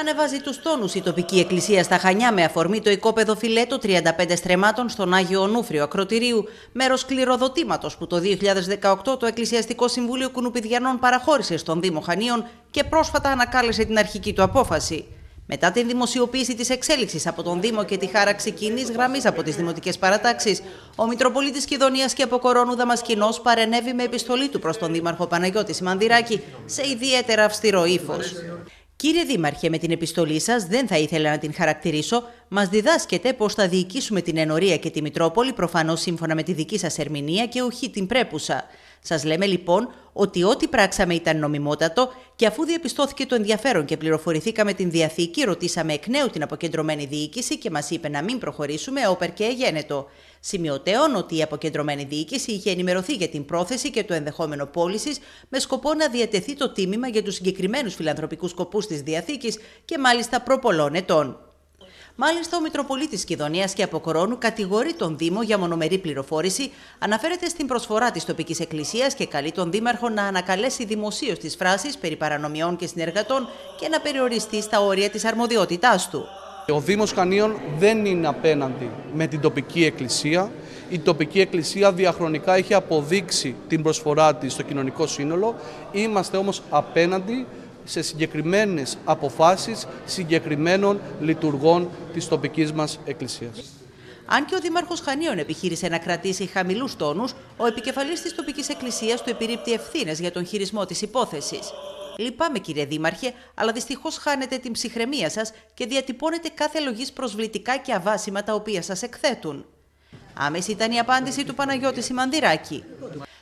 ανεβάζει τους τόνους η τοπική εκκλησία στα Χανιά με αφορμή το οικόπεδο φιλέτο 35 στρεμάτων στον Άγιο Ονούφριο Ακροτηρίου, μέρος κληροδοτήματος που το 2018 το Εκκλησιαστικό Συμβούλιο Κουνουπιδιανών παραχώρησε στον Δήμο Χανίων και πρόσφατα ανακάλεσε την αρχική του απόφαση. Μετά την δημοσιοποίηση της εξέλιξης από τον Δήμο και τη χάραξη κοινή γραμμής από τις δημοτικές παρατάξεις, ο Μητροπολίτης Κιδονία και Αποκορώνου δαμασκινό παρενέβη με επιστολή του προς τον Δήμαρχο Παναγιώτη Μανδυράκη σε ιδιαίτερα αυστηρό ύφος. Κύριε Δήμαρχε, με την επιστολή σας, δεν θα ήθελα να την χαρακτηρίσω, μας διδάσκεται πως θα διοικήσουμε την Ενωρία και τη Μητρόπολη προφανώς σύμφωνα με τη δική σας ερμηνεία και όχι την πρέπουσα. Σας λέμε λοιπόν ότι ό,τι πράξαμε ήταν νομιμότατο και αφού διαπιστώθηκε το ενδιαφέρον και πληροφορηθήκαμε την Διαθήκη, ρωτήσαμε εκ νέου την αποκεντρωμένη διοίκηση και μας είπε να μην προχωρήσουμε όπερ και εγένετο. Σημειωτέων ότι η αποκεντρωμένη διοίκηση είχε ενημερωθεί για την πρόθεση και το ενδεχόμενο πώλησης με σκοπό να διατεθεί το τίμημα για τους συγκεκριμένους φιλανθρωπικούς σκοπούς της Διαθήκης και μάλιστα προπολών ετών. Μάλιστα, ο Μητροπολίτης Κιδωνία και Αποκρόνου κατηγορεί τον Δήμο για μονομερή πληροφόρηση, αναφέρεται στην προσφορά της τοπικής εκκλησίας και καλεί τον Δήμαρχο να ανακαλέσει δημοσίως τις φράσεις περί παρανομιών και συνεργατών και να περιοριστεί στα όρια της αρμοδιότητάς του. Ο Δήμος Χανίων δεν είναι απέναντι με την τοπική εκκλησία. Η τοπική εκκλησία διαχρονικά έχει αποδείξει την προσφορά της στο κοινωνικό σύνολο. Είμαστε όμως απέναντι σε συγκεκριμένες αποφάσεις συγκεκριμένων λειτουργών της τοπικής μας εκκλησίας. Αν και ο Δήμαρχος Χανίων επιχείρησε να κρατήσει χαμηλούς τόνους, ο επικεφαλής της τοπικής εκκλησίας του επιρρύπτει ευθύνες για τον χειρισμό της υπόθεσης. Λυπάμαι, κύριε Δήμαρχε, αλλά δυστυχώς χάνετε την ψυχραιμία σας και διατυπώνετε κάθε λογής προσβλητικά και αβάσιμα τα οποία σας εκθέτουν. Άμεση ήταν η απάντηση του Παναγιώτη Σιμανδυράκη.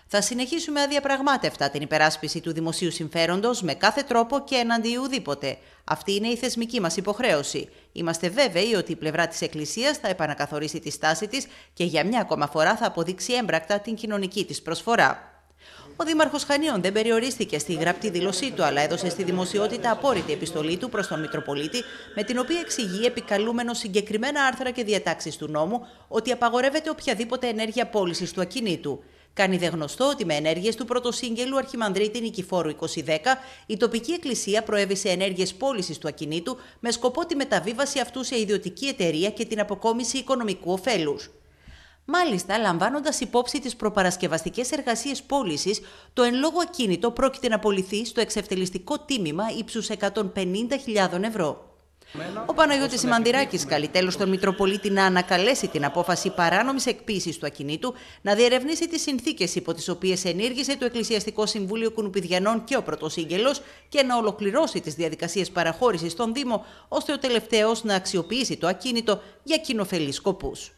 Θα συνεχίσουμε αδιαπραγμάτευτα την υπεράσπιση του δημοσίου συμφέροντος με κάθε τρόπο και εναντί ουδήποτε. Αυτή είναι η θεσμική μας υποχρέωση. Είμαστε βέβαιοι ότι η πλευρά της Εκκλησίας θα επανακαθορίσει τη στάση της και για μια ακόμα φορά θα αποδείξει έμπρακτα την κοινωνική της προσφορά. Ο Δήμαρχος Χανίων δεν περιορίστηκε στη γραπτή δήλωσή του, αλλά έδωσε στη δημοσιότητα απόρριτη επιστολή του προς τον Μητροπολίτη, με την οποία εξηγεί, επικαλούμενο συγκεκριμένα άρθρα και διατάξεις του νόμου, ότι απαγορεύεται οποιαδήποτε ενέργεια πώλησης του ακινήτου. Κάνει δε γνωστό ότι με ενέργειες του πρωτοσύγγελου Αρχιμανδρίτη Νικηφόρου 2010, η τοπική εκκλησία προέβησε ενέργειες πώλησης του ακινήτου με σκοπό τη μεταβίβαση αυτού σε ιδιωτική εταιρεία και την αποκόμιση οικονομικού ωφέλους. Μάλιστα, λαμβάνοντας υπόψη τις προπαρασκευαστικές εργασίες πώλησης, το εν λόγω ακίνητο πρόκειται να πωληθεί στο εξευτελιστικό τίμημα ύψους 150.000 ευρώ. Ο Παναγιώτης Μανδυράκης καλεί τέλος τον Μητροπολίτη να ανακαλέσει την απόφαση παράνομης εκποίησης του ακινήτου, να διερευνήσει τις συνθήκες υπό τις οποίες ενήργησε το Εκκλησιαστικό Συμβούλιο Κουνουπιδιανών και ο Πρωτοσύγκελος και να ολοκληρώσει τις διαδικασίες παραχώρησης στον Δήμο, ώστε ο τελευταίος να αξιοποιήσει το ακίνητο για κοινοφελείς σκοπούς.